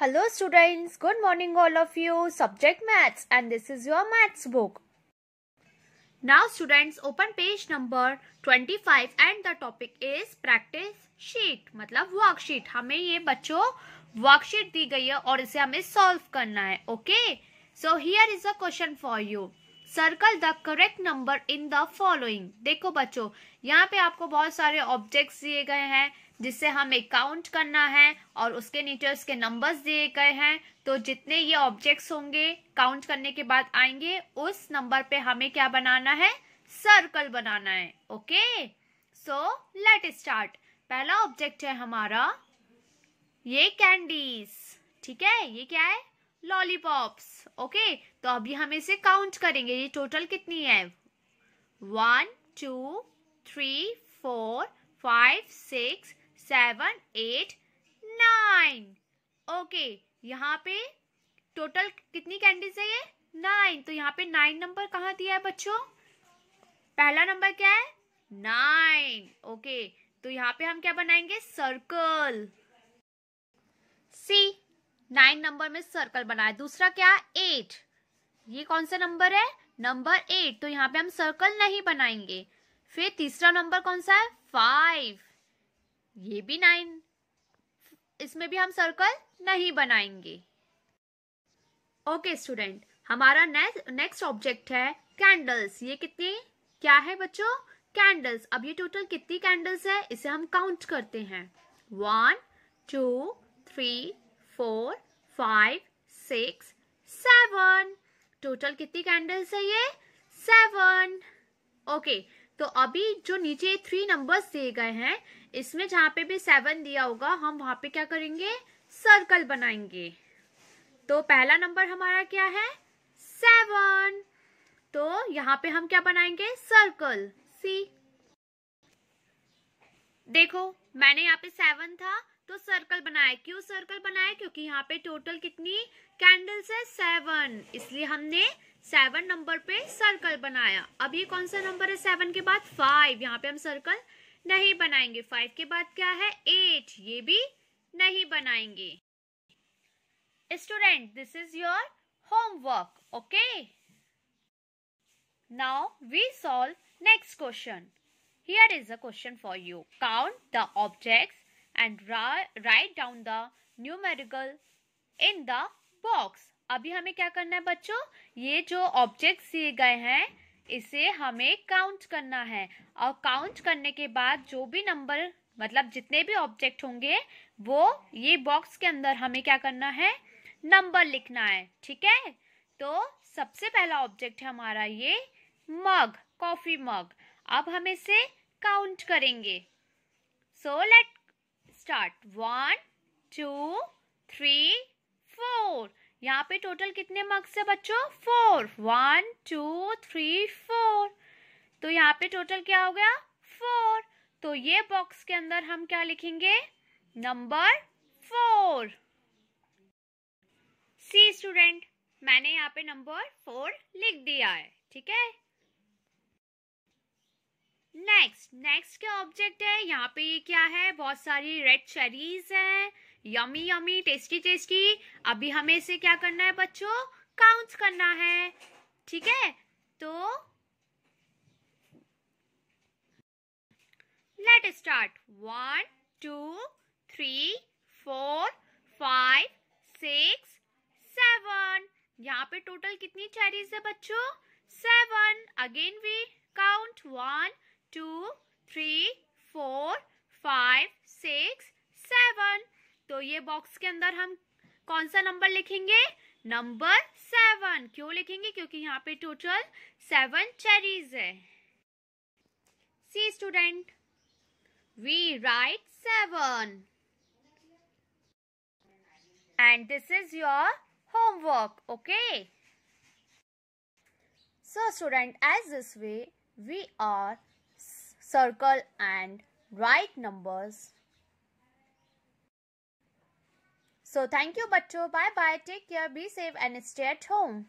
Hello students good morning all of you subject maths and this is your maths book now students open page number 25 and the topic is practice sheet मतलब worksheet हमें ये बच्चों worksheet दी गई है और इसे हमें solve करना है okay so here is a question for you circle the correct number in the following देखो बच्चों यहाँ पे आपको बहुत सारे ऑब्जेक्ट्स दिए गए हैं जिससे हमें काउंट करना है और उसके नीचे उसके नंबर्स दिए गए हैं तो जितने ये ऑब्जेक्ट्स होंगे काउंट करने के बाद आएंगे उस नंबर पे हमें क्या बनाना है सर्कल बनाना है ओके सो लेट स्टार्ट पहला ऑब्जेक्ट है हमारा ये कैंडीज ठीक है ये क्या है लॉलीपॉप्स ओके तो अभी हम इसे काउंट करेंगे ये टोटल कितनी है one two three four five six seven eight nine okay यहाँ पे टोटल कितनी कैंडीज है ये नाइन तो यहाँ पे नाइन नंबर कहाँ दिया है बच्चों पहला नंबर क्या है नाइन ओके तो यहाँ पे हम क्या बनाएंगे सर्कल सी नाइन नंबर में सर्कल बनाए दूसरा क्या एट ये कौन सा नंबर है नंबर एट तो यहाँ पे हम सर्कल नहीं बनाएंगे फिर तीसरा नंबर कौन सा है फाइव ये भी नाइन इसमें भी हम सर्कल नहीं बनाएंगे ओके okay, स्टूडेंट हमारा नेक्स्ट ऑब्जेक्ट है कैंडल्स ये कितने क्या है बच्चों कैंडल्स अब ये टोटल कितनी कैंडल्स है इसे हम काउंट करते हैं one two three four five six seven total कितनी कैंडल्स है ये सेवन ओके okay, तो अभी जो नीचे थ्री नंबर्स दिए गए हैं इसमें जहाँ पे भी सेवन दिया होगा हम वहाँ पे क्या करेंगे सर्कल बनाएंगे तो पहला नंबर हमारा क्या है सेवन तो यहाँ पे हम क्या बनाएंगे सर्कल सी देखो मैंने यहाँ पे सेवन था तो सर्कल बनाए क्यों सर्कल बनाए क्योंकि यहाँ पे टोटल कितनी कैंडल्स है सेवन इसलिए हमने सेवन नंबर पे सर्कल बनाया अब ये कौन सा नंबर है सेवन के बाद फाइव यहाँ पे हम सर्कल नहीं बनाएंगे फाइव के बाद क्या है एट ये भी नहीं बनाएंगे student this is your homework okay now we solve next question here is a question for you count the objects and write down the numerical in the box अभी हमें क्या करना है बच्चों ये जो ऑब्जेक्ट दिए गए हैं इसे हमें काउंट करना है और काउंट करने के बाद जो भी नंबर मतलब जितने भी ऑब्जेक्ट होंगे वो ये बॉक्स के अंदर हमें क्या करना है नंबर लिखना है ठीक है तो सबसे पहला ऑब्जेक्ट है हमारा ये मग कॉफी मग अब हम इसे काउंट करेंगे so let start one two three four यहाँ पे टोटल कितने मार्क्स है बच्चों four one two three four तो यहाँ पे टोटल क्या हो गया फोर तो ये बॉक्स के अंदर हम क्या लिखेंगे नंबर फोर सी स्टूडेंट मैंने यहाँ पे नंबर फोर लिख दिया है ठीक है नेक्स्ट नेक्स्ट क्या ऑब्जेक्ट है यहाँ पे ये क्या है बहुत सारी रेड चेरीज है यमी यमी टेस्टी टेस्टी अभी हमें इसे क्या करना है बच्चों काउंट करना है ठीक है तो let start one two three four five six seven यहाँ पे टोटल कितनी चेरीज है बच्चों seven again we count one two three four five six seven तो ये बॉक्स के अंदर हम कौन सा नंबर लिखेंगे नंबर सेवन क्यों लिखेंगे क्योंकि यहाँ पे टोटल सेवन चेरीज है see student we write seven and this is your homework okay so student as this way we are circle and write numbers. So thank you Bachcho. Bye bye. Take care. Be safe and stay at home.